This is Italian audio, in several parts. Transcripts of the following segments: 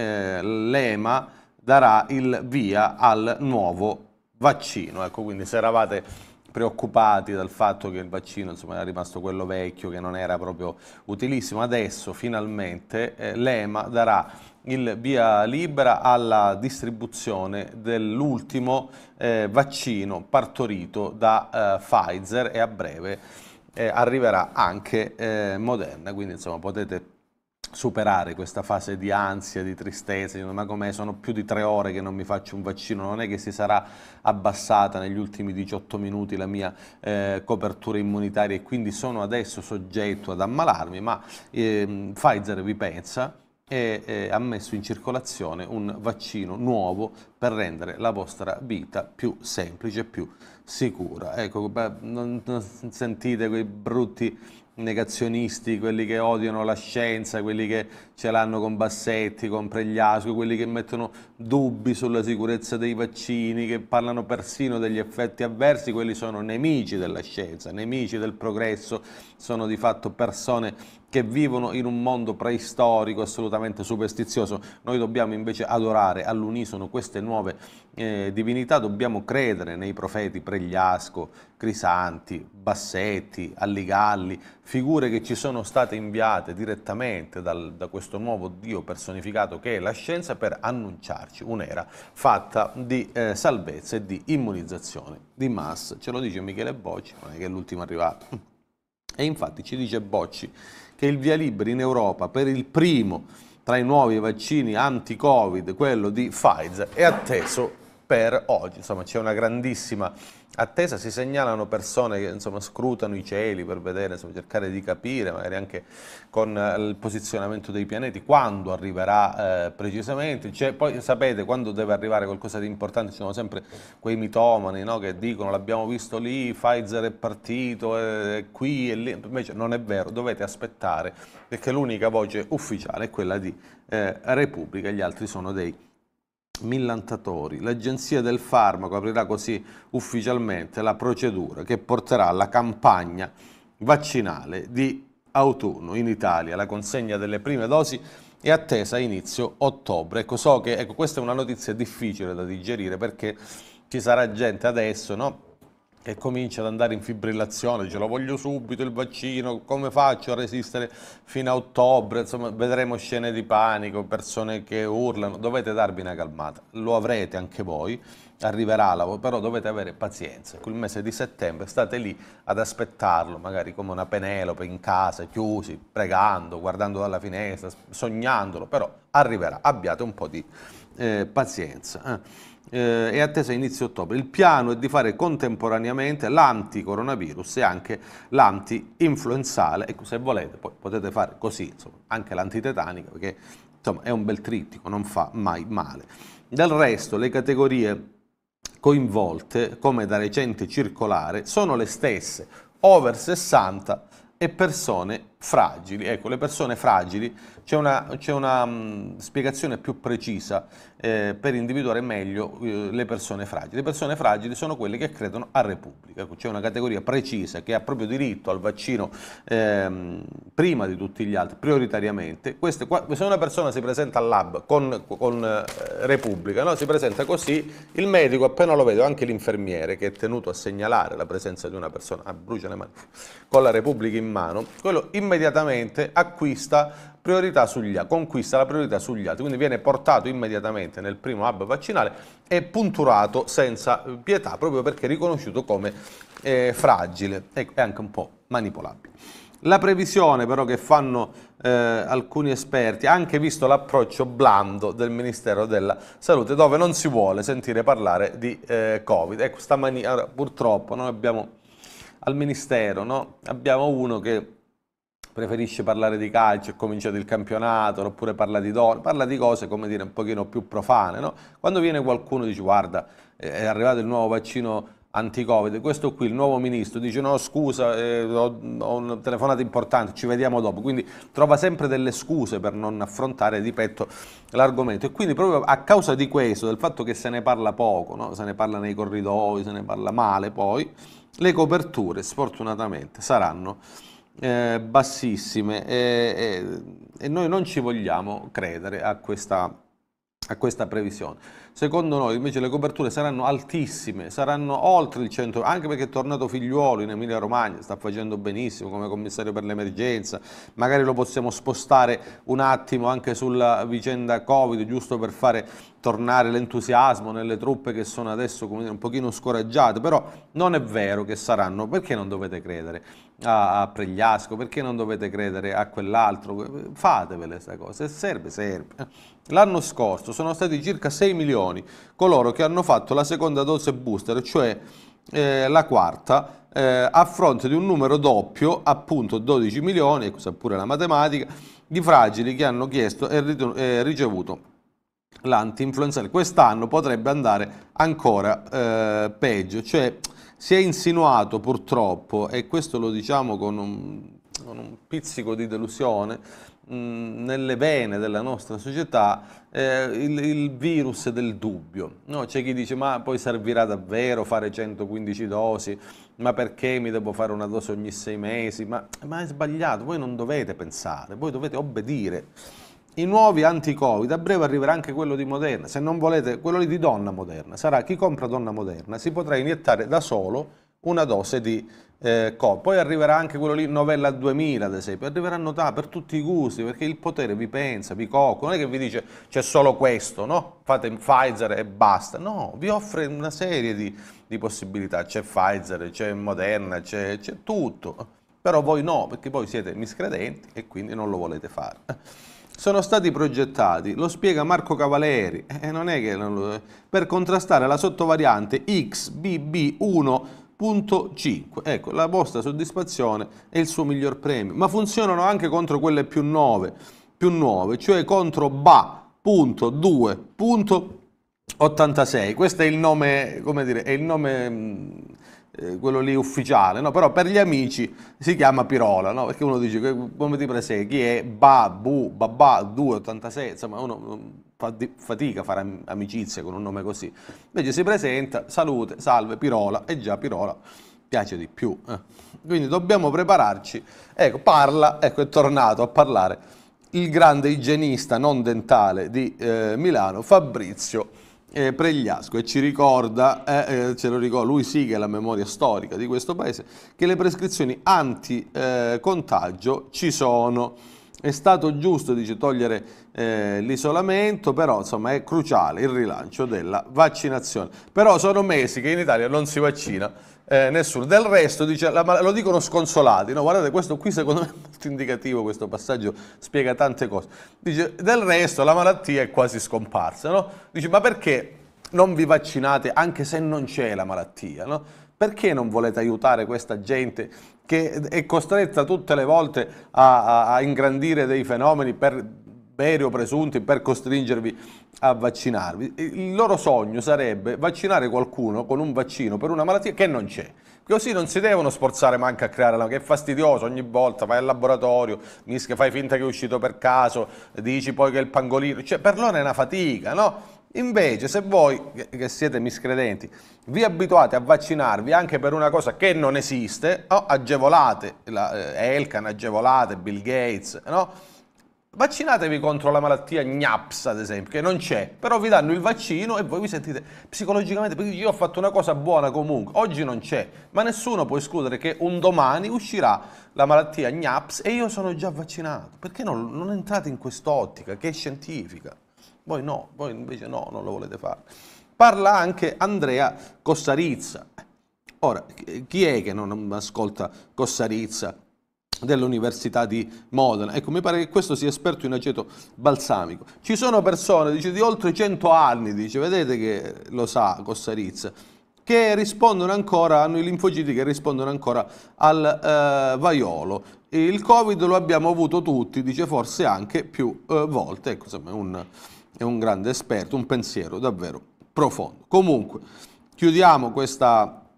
eh, l'EMA darà il via al nuovo vaccino. Ecco, quindi se eravate preoccupati dal fatto che il vaccino insomma, era rimasto quello vecchio che non era proprio utilissimo, adesso finalmente eh, l'EMA darà il via libera alla distribuzione dell'ultimo eh, vaccino partorito da eh, Pfizer e a breve eh, arriverà anche eh, Moderna, quindi insomma potete superare questa fase di ansia, di tristezza, dicendo ma com'è, sono più di tre ore che non mi faccio un vaccino, non è che si sarà abbassata negli ultimi 18 minuti la mia eh, copertura immunitaria e quindi sono adesso soggetto ad ammalarmi, ma eh, Pfizer vi pensa e eh, ha messo in circolazione un vaccino nuovo per rendere la vostra vita più semplice, più sicura. Ecco, beh, non, non sentite quei brutti negazionisti, quelli che odiano la scienza, quelli che ce l'hanno con Bassetti, con Pregliasco, quelli che mettono dubbi sulla sicurezza dei vaccini, che parlano persino degli effetti avversi, quelli sono nemici della scienza, nemici del progresso, sono di fatto persone che vivono in un mondo preistorico assolutamente superstizioso. Noi dobbiamo invece adorare all'unisono queste nuove eh, divinità dobbiamo credere nei profeti Pregliasco, Crisanti, Bassetti, Alligalli, figure che ci sono state inviate direttamente dal, da questo nuovo Dio personificato che è la scienza per annunciarci un'era fatta di eh, salvezza e di immunizzazione di massa. Ce lo dice Michele Bocci, che è l'ultimo arrivato. E infatti ci dice Bocci che il via libera in Europa per il primo tra i nuovi vaccini anti-Covid quello di Pfizer è atteso per oggi. Insomma, c'è una grandissima attesa, si segnalano persone che insomma, scrutano i cieli per vedere, insomma, cercare di capire, magari anche con eh, il posizionamento dei pianeti, quando arriverà eh, precisamente. Cioè, poi sapete, quando deve arrivare qualcosa di importante, ci sono sempre quei mitomani no, che dicono l'abbiamo visto lì, Pfizer è partito, è qui e lì. Invece non è vero, dovete aspettare, perché l'unica voce ufficiale è quella di eh, Repubblica, gli altri sono dei millantatori. L'Agenzia del Farmaco aprirà così ufficialmente la procedura che porterà alla campagna vaccinale di autunno in Italia. La consegna delle prime dosi è attesa inizio ottobre. Ecco, so che ecco, questa è una notizia difficile da digerire perché ci sarà gente adesso, no? che comincia ad andare in fibrillazione, ce lo voglio subito il vaccino, come faccio a resistere fino a ottobre, insomma vedremo scene di panico, persone che urlano, dovete darvi una calmata, lo avrete anche voi, arriverà, la, però dovete avere pazienza, quel mese di settembre state lì ad aspettarlo, magari come una Penelope in casa, chiusi, pregando, guardando dalla finestra, sognandolo, però arriverà, abbiate un po' di eh, pazienza. Eh eh, è attesa a inizio ottobre. Il piano è di fare contemporaneamente l'anti-coronavirus e anche l'anti-influenzale. Ecco, se volete, poi potete fare così, insomma, anche l'antitetanica, perché insomma, è un bel trittico, non fa mai male. Del resto, le categorie coinvolte, come da recente circolare, sono le stesse, over 60 e persone fragili. Ecco, le persone fragili, c'è una, una mh, mm, spiegazione più precisa eh, per individuare meglio eh, le persone fragili. Le persone fragili sono quelle che credono a Repubblica, ecco, c'è una categoria precisa che ha proprio diritto al vaccino ehm, prima di tutti gli altri, prioritariamente. Queste, qua, se una persona si presenta al lab con, con eh, Repubblica, no? si presenta così, il medico appena lo vede, anche l'infermiere che è tenuto a segnalare la presenza di una persona, ah, brucia le mani, con la Repubblica in mano, quello in immediatamente acquista priorità sugli altri, conquista la priorità sugli altri, quindi viene portato immediatamente nel primo hub vaccinale e punturato senza eh, pietà, proprio perché è riconosciuto come eh, fragile e anche un po' manipolabile. La previsione però che fanno eh, alcuni esperti, anche visto l'approccio blando del Ministero della Salute, dove non si vuole sentire parlare di eh, Covid. Ecco, sta purtroppo, noi abbiamo al Ministero, no? abbiamo uno che preferisce parlare di calcio, è cominciato il campionato, oppure parla di donne, parla di cose, come dire, un pochino più profane, no? Quando viene qualcuno e dice, guarda, è arrivato il nuovo vaccino anti-covid, questo qui il nuovo ministro dice no scusa eh, ho, ho una telefonata importante, ci vediamo dopo, quindi trova sempre delle scuse per non affrontare di petto l'argomento e quindi proprio a causa di questo, del fatto che se ne parla poco, no? se ne parla nei corridoi, se ne parla male poi, le coperture sfortunatamente saranno eh, bassissime e, eh, e, eh, e, noi non ci vogliamo credere a questa, a questa, previsione. Secondo noi invece le coperture saranno altissime, saranno oltre il 100, anche perché è tornato figliuolo in Emilia Romagna, sta facendo benissimo come commissario per l'emergenza, magari lo possiamo spostare un attimo anche sulla vicenda Covid, giusto per fare tornare l'entusiasmo nelle truppe che sono adesso dire, un pochino scoraggiate, però non è vero che saranno, perché non dovete credere? a, a Pregliasco, perché non dovete credere a quell'altro? Fatevele questa cosa, se serve, serve. L'anno scorso sono stati circa 6 milioni coloro che hanno fatto la seconda dose booster, cioè eh, la quarta, eh, a fronte di un numero doppio, appunto 12 milioni, e questa pure la matematica, di fragili che hanno chiesto e eh, ricevuto l'anti-influenza. Quest'anno potrebbe andare ancora eh, peggio, cioè si è insinuato purtroppo, e questo lo diciamo con un, con un pizzico di delusione, mm, nelle vene della nostra società eh, il, il, virus del dubbio. No? C'è chi dice ma poi servirà davvero fare 115 dosi, ma perché mi devo fare una dose ogni sei mesi? Ma, ma è sbagliato, voi non dovete pensare, voi dovete obbedire. I nuovi anti-Covid, a breve arriverà anche quello di Moderna, se non volete quello di Donna Moderna, sarà chi compra Donna Moderna si potrà iniettare da solo una dose di eh, Covid. Poi arriverà anche quello lì, Novella 2000 ad esempio, arriveranno da per tutti i gusti, perché il potere vi pensa, vi cocco, non è che vi dice c'è solo questo, no? Fate Pfizer e basta, no, vi offre una serie di, di possibilità, c'è Pfizer, c'è Moderna, c'è tutto, però voi no, perché voi siete miscredenti e quindi non lo volete fare sono stati progettati, lo spiega Marco Cavalieri, eh, lo... Eh, per contrastare la sottovariante XBB1.5. Ecco, la vostra soddisfazione è il suo miglior premio, ma funzionano anche contro quelle più, nove, più nuove, cioè contro BA.2.86. Questo è il nome, come dire, è il nome mm, eh, quello lì ufficiale, no? però per gli amici si chiama Pirola, no? perché uno dice come ti preseghi, chi è Babu, Babà 286, insomma uno fa fatica a fare amicizia con un nome così, invece si presenta, salute, salve Pirola, e già Pirola piace di più, eh. quindi dobbiamo prepararci, ecco parla, ecco è tornato a parlare il grande igienista non dentale di eh, Milano, Fabrizio eh, Pregliasco e ci ricorda, eh, eh, ricorda, lui sì che è la memoria storica di questo paese, che le prescrizioni anti-contagio eh, ci sono. È stato giusto, dice, togliere eh, l'isolamento, però insomma è cruciale il rilancio della vaccinazione. Però sono mesi che in Italia non si vaccina eh, nessuno. Del resto, dice, la, lo dicono sconsolati, no? guardate questo qui secondo me è molto indicativo, questo passaggio spiega tante cose. Dice, del resto la malattia è quasi scomparsa, no? Dice, ma perché non vi vaccinate anche se non c'è la malattia, no? Perché non volete aiutare questa gente che è costretta tutte le volte a, a, a ingrandire dei fenomeni per veri o presunti per costringervi a vaccinarvi. Il loro sogno sarebbe vaccinare qualcuno con un vaccino per una malattia che non c'è. Così non si devono sforzare manca a creare la... che è fastidioso ogni volta, vai al laboratorio, mischia, fai finta che è uscito per caso, dici poi che è il pangolino, cioè per loro è una fatica, no? Invece, se voi, che siete miscredenti, vi abituate a vaccinarvi anche per una cosa che non esiste, no? agevolate la, eh, Elkan, agevolate Bill Gates, no? Vaccinatevi contro la malattia GNAPS, ad esempio, che non c'è, però vi danno il vaccino e voi vi sentite psicologicamente, perché io ho fatto una cosa buona comunque, oggi non c'è, ma nessuno può escludere che un domani uscirà la malattia GNAPS e io sono già vaccinato. Perché non, non entrate in quest'ottica che è scientifica? Voi no, voi invece no, non lo volete fare. Parla anche Andrea Cossarizza. Ora, chi è che non ascolta Cossarizza dell'Università di Modena? Ecco, mi pare che questo sia esperto in aceto balsamico. Ci sono persone, dice, di oltre 100 anni, dice, vedete che lo sa Cossarizza, che rispondono ancora, hanno i linfociti che rispondono ancora al eh, vaiolo. Il Covid lo abbiamo avuto tutti, dice forse anche più eh, volte. Ecco, insomma, un, è un grande esperto, un pensiero davvero profondo. Comunque, chiudiamo questa,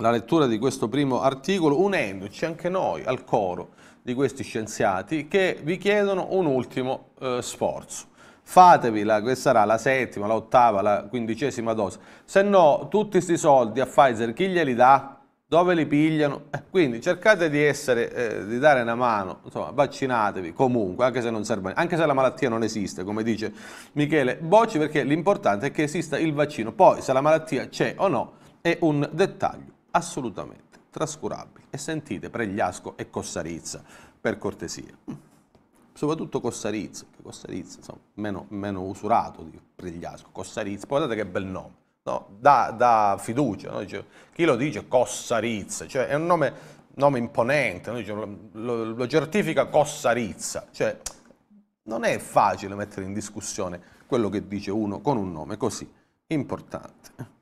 la lettura di questo primo articolo unendoci anche noi al coro di questi scienziati che vi chiedono un ultimo eh, sforzo. Fatevi, la, questa sarà la settima, l'ottava, la quindicesima dose, se no tutti questi soldi a Pfizer chi glieli dà? dove li pigliano. Eh, quindi cercate di, essere, eh, di dare una mano, insomma, vaccinatevi comunque, anche se, serve, anche se la malattia non esiste, come dice Michele Bocci, perché l'importante è che esista il vaccino. Poi se la malattia c'è o no è un dettaglio assolutamente trascurabile. E sentite Pregliasco e Cossarizza, per cortesia. Soprattutto Cossarizza, Cossarizza, insomma, meno, meno usurato di Pregliasco, Cossarizza, guardate che bel nome no? dà, dà fiducia, no? Dice, chi lo dice Cossarizza, cioè è un nome, nome imponente, no? Dice, lo, lo, certifica Cossarizza, cioè non è facile mettere in discussione quello che dice uno con un nome così importante.